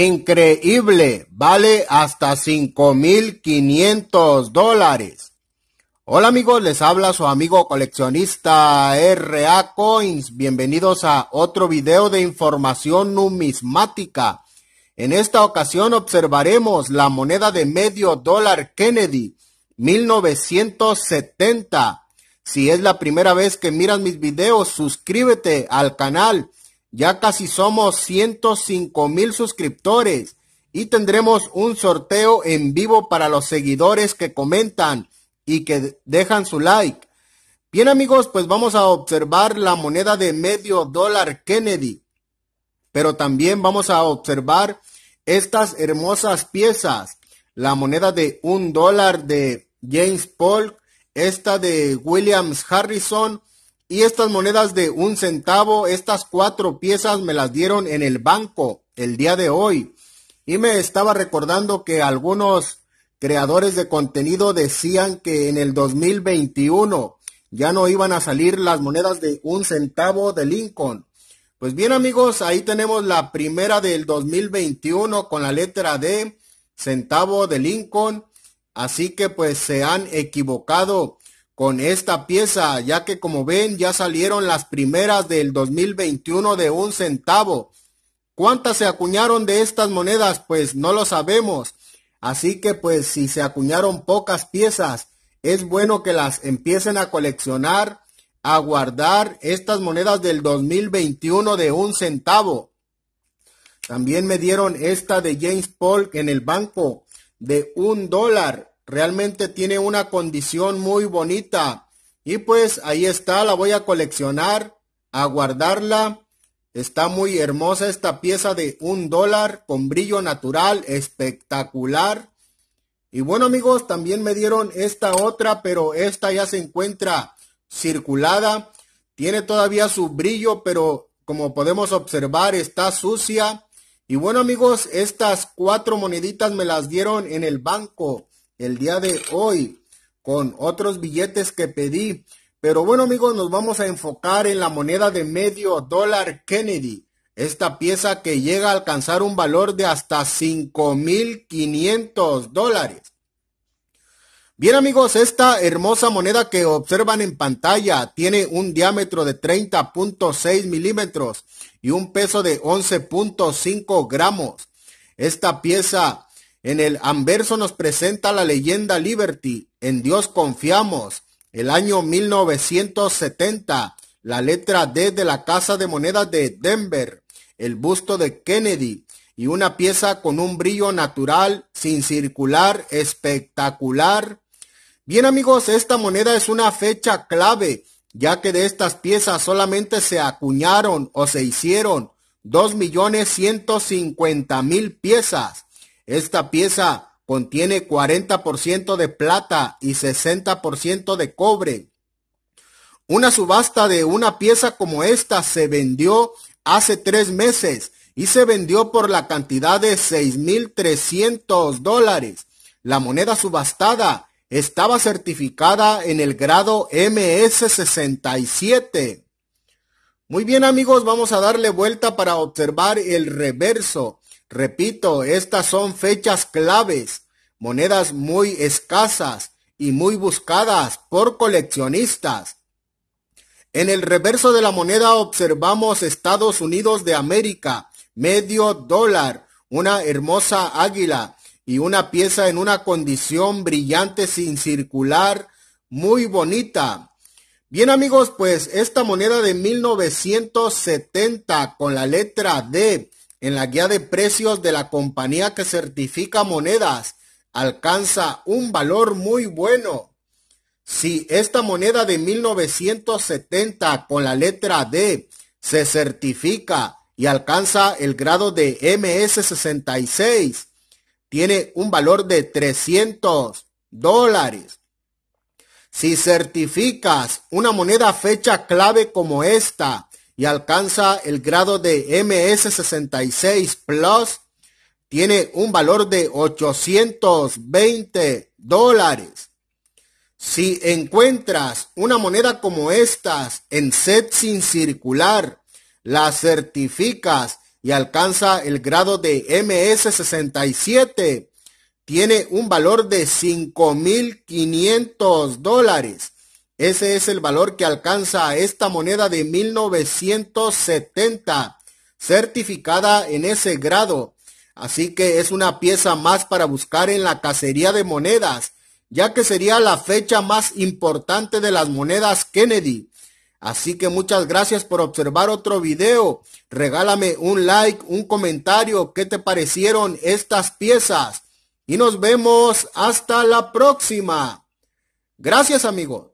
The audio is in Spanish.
Increíble, vale hasta 5.500 dólares. Hola amigos, les habla su amigo coleccionista RA Coins. Bienvenidos a otro video de información numismática. En esta ocasión observaremos la moneda de medio dólar Kennedy 1970. Si es la primera vez que miras mis videos, suscríbete al canal ya casi somos 105 mil suscriptores y tendremos un sorteo en vivo para los seguidores que comentan y que dejan su like. Bien amigos, pues vamos a observar la moneda de medio dólar Kennedy, pero también vamos a observar estas hermosas piezas, la moneda de un dólar de James Polk, esta de Williams Harrison, y estas monedas de un centavo, estas cuatro piezas me las dieron en el banco el día de hoy. Y me estaba recordando que algunos creadores de contenido decían que en el 2021 ya no iban a salir las monedas de un centavo de Lincoln. Pues bien amigos, ahí tenemos la primera del 2021 con la letra D, centavo de Lincoln. Así que pues se han equivocado con esta pieza, ya que como ven ya salieron las primeras del 2021 de un centavo. ¿Cuántas se acuñaron de estas monedas? Pues no lo sabemos. Así que pues si se acuñaron pocas piezas, es bueno que las empiecen a coleccionar, a guardar estas monedas del 2021 de un centavo. También me dieron esta de James Paul en el banco de un dólar. Realmente tiene una condición muy bonita. Y pues ahí está, la voy a coleccionar, a guardarla. Está muy hermosa esta pieza de un dólar con brillo natural, espectacular. Y bueno amigos, también me dieron esta otra, pero esta ya se encuentra circulada. Tiene todavía su brillo, pero como podemos observar está sucia. Y bueno amigos, estas cuatro moneditas me las dieron en el banco el día de hoy con otros billetes que pedí. Pero bueno amigos, nos vamos a enfocar en la moneda de medio dólar Kennedy. Esta pieza que llega a alcanzar un valor de hasta 5.500 dólares. Bien amigos, esta hermosa moneda que observan en pantalla tiene un diámetro de 30.6 milímetros y un peso de 11.5 gramos. Esta pieza en el anverso nos presenta la leyenda Liberty, En Dios confiamos, el año 1970, la letra D de la Casa de Monedas de Denver, el busto de Kennedy y una pieza con un brillo natural, sin circular, espectacular. Bien amigos, esta moneda es una fecha clave, ya que de estas piezas solamente se acuñaron o se hicieron 2.150.000 piezas esta pieza contiene 40% de plata y 60% de cobre. Una subasta de una pieza como esta se vendió hace tres meses y se vendió por la cantidad de 6.300 dólares. La moneda subastada estaba certificada en el grado MS67. Muy bien amigos, vamos a darle vuelta para observar el reverso. Repito, estas son fechas claves, monedas muy escasas y muy buscadas por coleccionistas. En el reverso de la moneda observamos Estados Unidos de América, medio dólar, una hermosa águila y una pieza en una condición brillante sin circular, muy bonita. Bien amigos, pues esta moneda de 1970 con la letra D en la guía de precios de la compañía que certifica monedas alcanza un valor muy bueno. Si esta moneda de 1970 con la letra D se certifica y alcanza el grado de MS66, tiene un valor de 300 dólares. Si certificas una moneda fecha clave como esta y alcanza el grado de MS66 Plus, tiene un valor de 820 dólares. Si encuentras una moneda como estas en set sin circular, la certificas y alcanza el grado de MS67, tiene un valor de 5.500 dólares. Ese es el valor que alcanza esta moneda de 1970, certificada en ese grado. Así que es una pieza más para buscar en la cacería de monedas, ya que sería la fecha más importante de las monedas Kennedy. Así que muchas gracias por observar otro video. Regálame un like, un comentario, qué te parecieron estas piezas. Y nos vemos hasta la próxima. Gracias amigos.